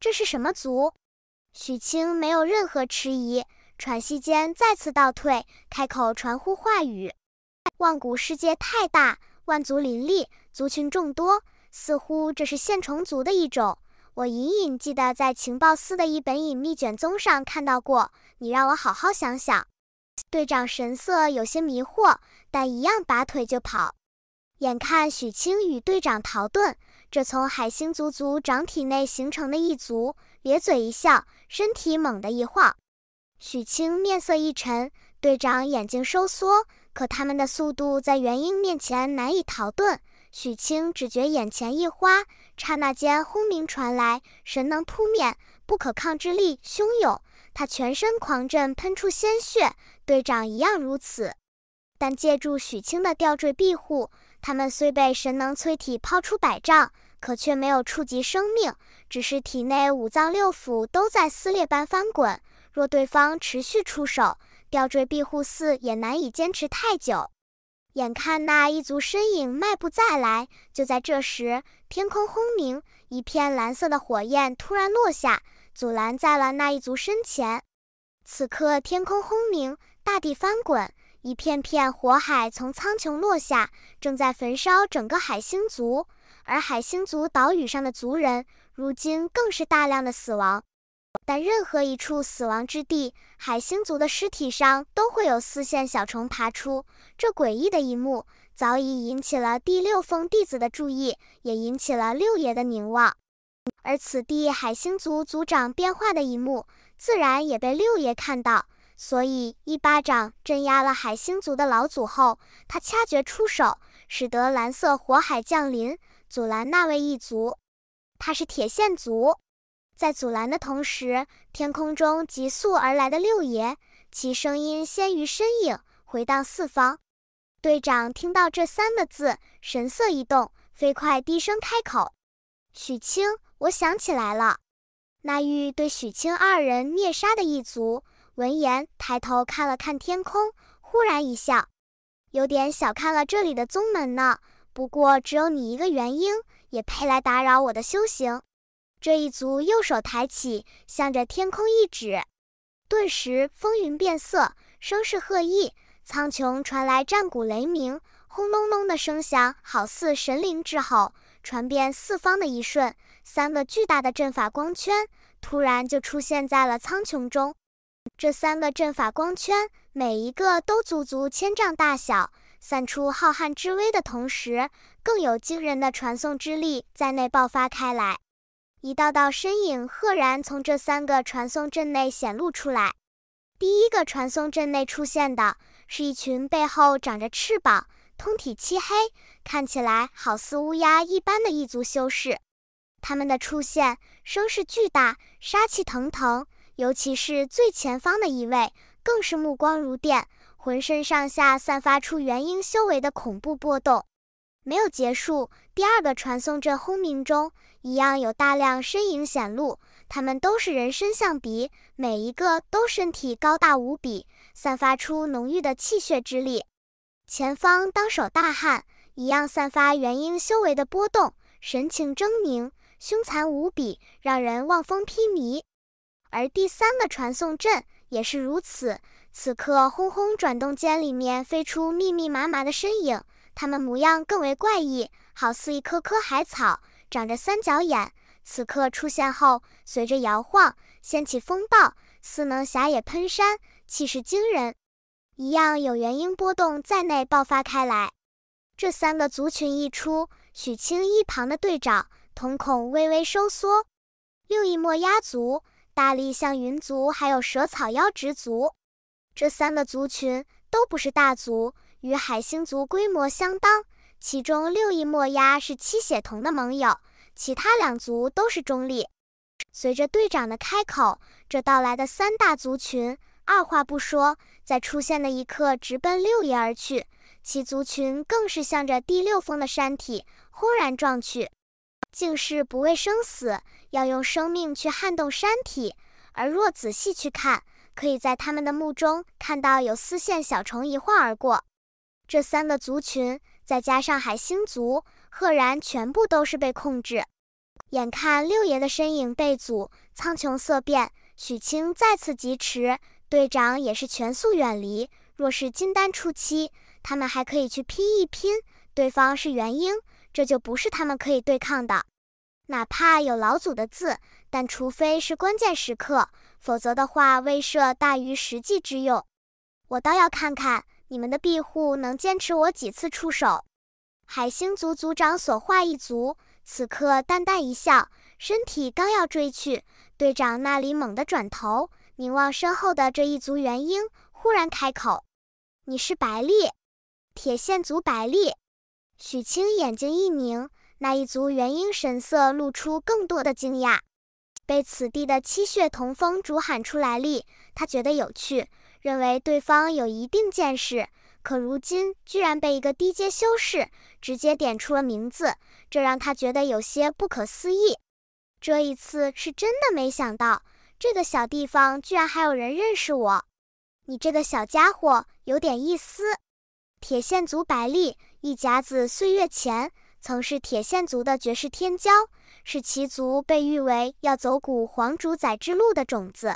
这是什么族？许清没有任何迟疑，喘息间再次倒退，开口传呼话语：“万古世界太大，万族林立，族群众多，似乎这是线虫族的一种。我隐隐记得在情报司的一本隐秘卷宗上看到过。你让我好好想想。”队长神色有些迷惑，但一样拔腿就跑。眼看许清与队长逃遁。这从海星族族长体内形成的一族，咧嘴一笑，身体猛地一晃。许清面色一沉，队长眼睛收缩，可他们的速度在元婴面前难以逃遁。许清只觉眼前一花，刹那间轰鸣传来，神能扑面，不可抗之力汹涌。他全身狂震，喷出鲜血。队长一样如此，但借助许清的吊坠庇护。他们虽被神能催体抛出百丈，可却没有触及生命，只是体内五脏六腑都在撕裂般翻滚。若对方持续出手，吊坠庇护寺也难以坚持太久。眼看那一族身影迈步再来，就在这时，天空轰鸣，一片蓝色的火焰突然落下，阻拦在了那一族身前。此刻，天空轰鸣，大地翻滚。一片片火海从苍穹落下，正在焚烧整个海星族。而海星族岛屿上的族人，如今更是大量的死亡。但任何一处死亡之地，海星族的尸体上都会有丝线小虫爬出。这诡异的一幕早已引起了第六峰弟子的注意，也引起了六爷的凝望。而此地海星族族长变化的一幕，自然也被六爷看到。所以，一巴掌镇压了海星族的老祖后，他掐诀出手，使得蓝色火海降临，阻拦那位异族。他是铁线族，在阻拦的同时，天空中急速而来的六爷，其声音先于身影回荡四方。队长听到这三个字，神色一动，飞快低声开口：“许清，我想起来了，那玉对许清二人灭杀的异族。”闻言，抬头看了看天空，忽然一笑，有点小看了这里的宗门呢。不过，只有你一个元婴，也配来打扰我的修行？这一族右手抬起，向着天空一指，顿时风云变色，声势赫异。苍穹传来战鼓雷鸣，轰隆隆的声响好似神灵之吼，传遍四方的一瞬，三个巨大的阵法光圈突然就出现在了苍穹中。这三个阵法光圈，每一个都足足千丈大小，散出浩瀚之威的同时，更有惊人的传送之力在内爆发开来。一道道身影赫然从这三个传送阵内显露出来。第一个传送阵内出现的，是一群背后长着翅膀、通体漆黑、看起来好似乌鸦一般的异族修士。他们的出现，声势巨大，杀气腾腾。尤其是最前方的一位，更是目光如电，浑身上下散发出元婴修为的恐怖波动。没有结束，第二个传送阵轰鸣中，一样有大量身影显露。他们都是人身象鼻，每一个都身体高大无比，散发出浓郁的气血之力。前方当手大汉一样，散发元婴修为的波动，神情狰狞，凶残无比，让人望风披靡。而第三个传送阵也是如此。此刻，轰轰转动间，里面飞出密密麻麻的身影，他们模样更为怪异，好似一棵棵海草，长着三角眼。此刻出现后，随着摇晃，掀起风暴，似能狭野喷山，气势惊人，一样有元婴波动在内爆发开来。这三个族群一出，许清一旁的队长瞳孔微微收缩，六翼墨鸦族。大力象云族，还有蛇草妖植族，这三个族群都不是大族，与海星族规模相当。其中六翼墨鸦是七血瞳的盟友，其他两族都是中立。随着队长的开口，这到来的三大族群二话不说，在出现的一刻直奔六翼而去，其族群更是向着第六峰的山体轰然撞去，竟是不畏生死。要用生命去撼动山体，而若仔细去看，可以在他们的目中看到有丝线小虫一晃而过。这三个族群，再加上海星族，赫然全部都是被控制。眼看六爷的身影被阻，苍穹色变。许清再次疾驰，队长也是全速远离。若是金丹初期，他们还可以去拼一拼；对方是元婴，这就不是他们可以对抗的。哪怕有老祖的字，但除非是关键时刻，否则的话威慑大于实际之用。我倒要看看你们的庇护能坚持我几次出手。海星族族长所化一族，此刻淡淡一笑，身体刚要追去，队长那里猛地转头，凝望身后的这一族元婴，忽然开口：“你是白丽，铁线族白丽。”许清眼睛一凝。那一族元婴神色露出更多的惊讶，被此地的七血童风主喊出来历，他觉得有趣，认为对方有一定见识，可如今居然被一个低阶修士直接点出了名字，这让他觉得有些不可思议。这一次是真的没想到，这个小地方居然还有人认识我。你这个小家伙有点意思。铁线族白丽一甲子岁月前。曾是铁线族的绝世天骄，是其族被誉为要走古皇主宰之路的种子。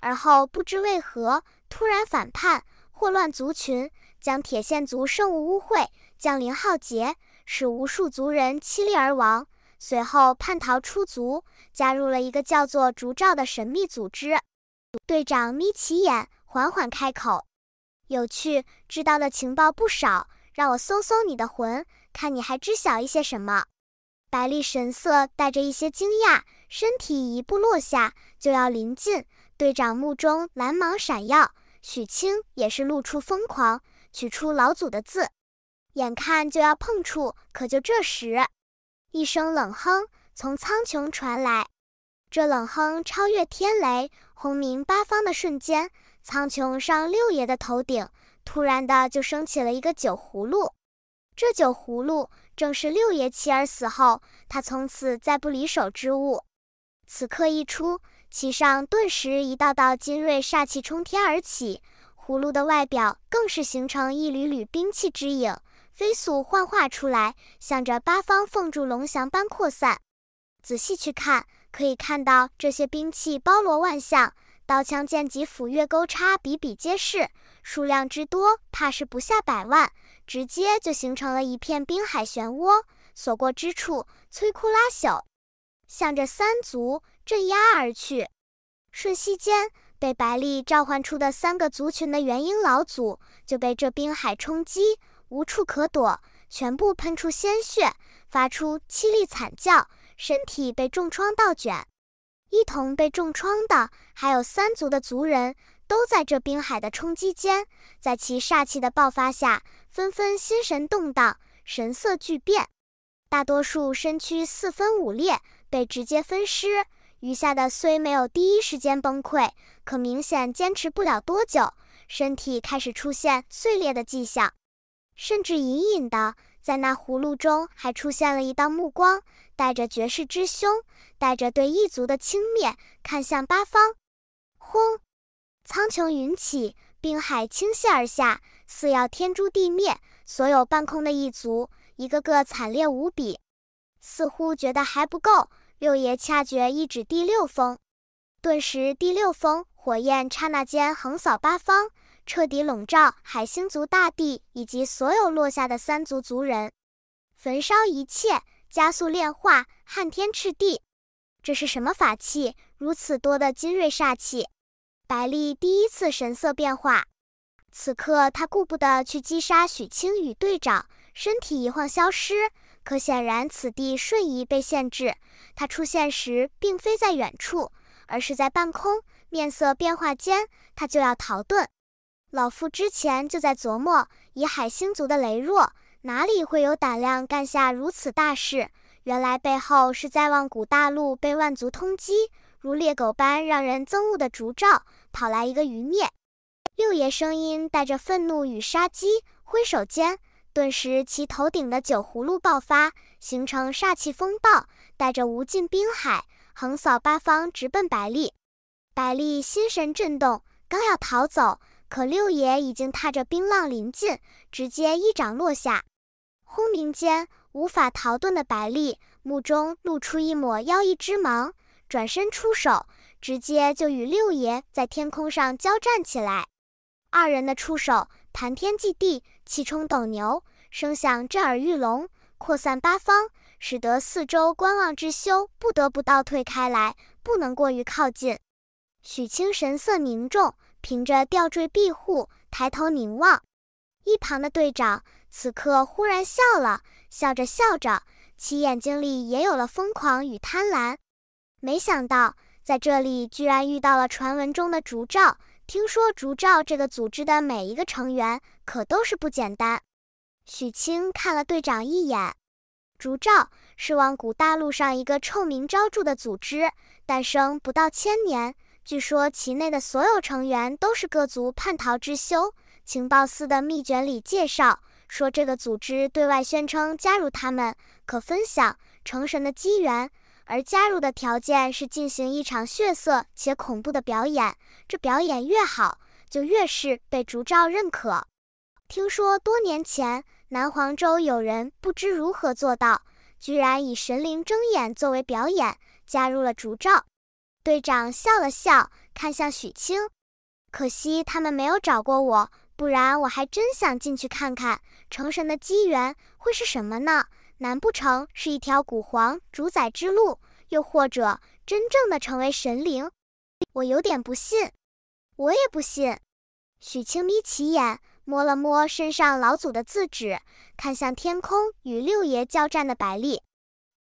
而后不知为何突然反叛，祸乱族群，将铁线族圣物污秽，降临浩劫，使无数族人凄厉而亡。随后叛逃出族，加入了一个叫做竹照的神秘组织。队长眯起眼，缓缓开口：“有趣，知道的情报不少，让我搜搜你的魂。”看你还知晓一些什么？百丽神色带着一些惊讶，身体一步落下，就要临近。队长目中蓝芒闪耀，许清也是露出疯狂，取出老祖的字，眼看就要碰触，可就这时，一声冷哼从苍穹传来。这冷哼超越天雷，轰鸣八方的瞬间，苍穹上六爷的头顶突然的就升起了一个酒葫芦。这酒葫芦正是六爷妻儿死后，他从此再不离手之物。此刻一出，其上顿时一道道精锐煞气冲天而起，葫芦的外表更是形成一缕缕兵器之影，飞速幻化出来，向着八方凤柱龙翔般扩散。仔细去看，可以看到这些兵器包罗万象，刀枪剑戟斧钺钩叉比比皆是，数量之多，怕是不下百万。直接就形成了一片冰海漩涡，所过之处摧枯拉朽，向着三族镇压而去。瞬息间，被白丽召唤出的三个族群的元婴老祖就被这冰海冲击，无处可躲，全部喷出鲜血，发出凄厉惨叫，身体被重创倒卷。一同被重创的还有三族的族人。都在这冰海的冲击间，在其煞气的爆发下，纷纷心神动荡，神色巨变。大多数身躯四分五裂，被直接分尸。余下的虽没有第一时间崩溃，可明显坚持不了多久，身体开始出现碎裂的迹象，甚至隐隐的在那葫芦中还出现了一道目光，带着绝世之凶，带着对异族的轻蔑，看向八方。轰！苍穹云起，冰海倾泻而下，似要天诛地灭。所有半空的一族，一个个惨烈无比，似乎觉得还不够。六爷掐诀，一指第六峰，顿时第六峰火焰刹那间横扫八方，彻底笼罩海星族大地以及所有落下的三族族人，焚烧一切，加速炼化，撼天赤地。这是什么法器？如此多的精锐煞气！白丽第一次神色变化，此刻他顾不得去击杀许清宇队长，身体一晃消失。可显然此地瞬移被限制，他出现时并非在远处，而是在半空。面色变化间，他就要逃遁。老夫之前就在琢磨，以海星族的羸弱，哪里会有胆量干下如此大事？原来背后是在望古大陆被万族通缉。如猎狗般让人憎恶的竹照，跑来一个余孽，六爷声音带着愤怒与杀机，挥手间，顿时其头顶的酒葫芦爆发，形成煞气风暴，带着无尽冰海横扫八方，直奔百丽。百丽心神震动，刚要逃走，可六爷已经踏着冰浪临近，直接一掌落下，轰鸣间，无法逃遁的百丽目中露出一抹妖异之芒。转身出手，直接就与六爷在天空上交战起来。二人的出手，盘天祭地，气冲斗牛，声响震耳欲聋，扩散八方，使得四周观望之修不得不倒退开来，不能过于靠近。许清神色凝重，凭着吊坠庇护，抬头凝望。一旁的队长此刻忽然笑了，笑着笑着，其眼睛里也有了疯狂与贪婪。没想到在这里居然遇到了传闻中的竹照。听说竹照这个组织的每一个成员可都是不简单。许清看了队长一眼。竹照是望古大陆上一个臭名昭著的组织，诞生不到千年，据说其内的所有成员都是各族叛逃之修。情报司的密卷里介绍说，这个组织对外宣称加入他们可分享成神的机缘。而加入的条件是进行一场血色且恐怖的表演，这表演越好，就越是被烛照认可。听说多年前南黄州有人不知如何做到，居然以神灵睁眼作为表演加入了烛照。队长笑了笑，看向许清。可惜他们没有找过我，不然我还真想进去看看成神的机缘会是什么呢？难不成是一条古皇主宰之路，又或者真正的成为神灵？我有点不信，我也不信。许清眯起眼，摸了摸身上老祖的字纸，看向天空与六爷交战的白丽。